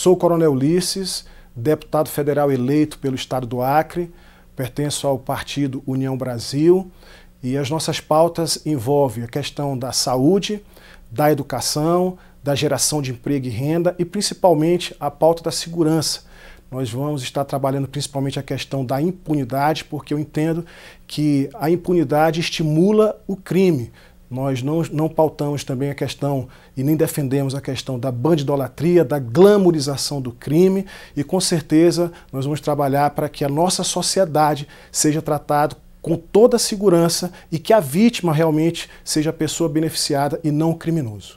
Sou o Coronel Ulisses, deputado federal eleito pelo Estado do Acre, pertenço ao partido União Brasil e as nossas pautas envolvem a questão da saúde, da educação, da geração de emprego e renda e principalmente a pauta da segurança. Nós vamos estar trabalhando principalmente a questão da impunidade, porque eu entendo que a impunidade estimula o crime, nós não, não pautamos também a questão e nem defendemos a questão da bandidolatria, da glamorização do crime, e com certeza nós vamos trabalhar para que a nossa sociedade seja tratada com toda a segurança e que a vítima realmente seja a pessoa beneficiada e não o criminoso.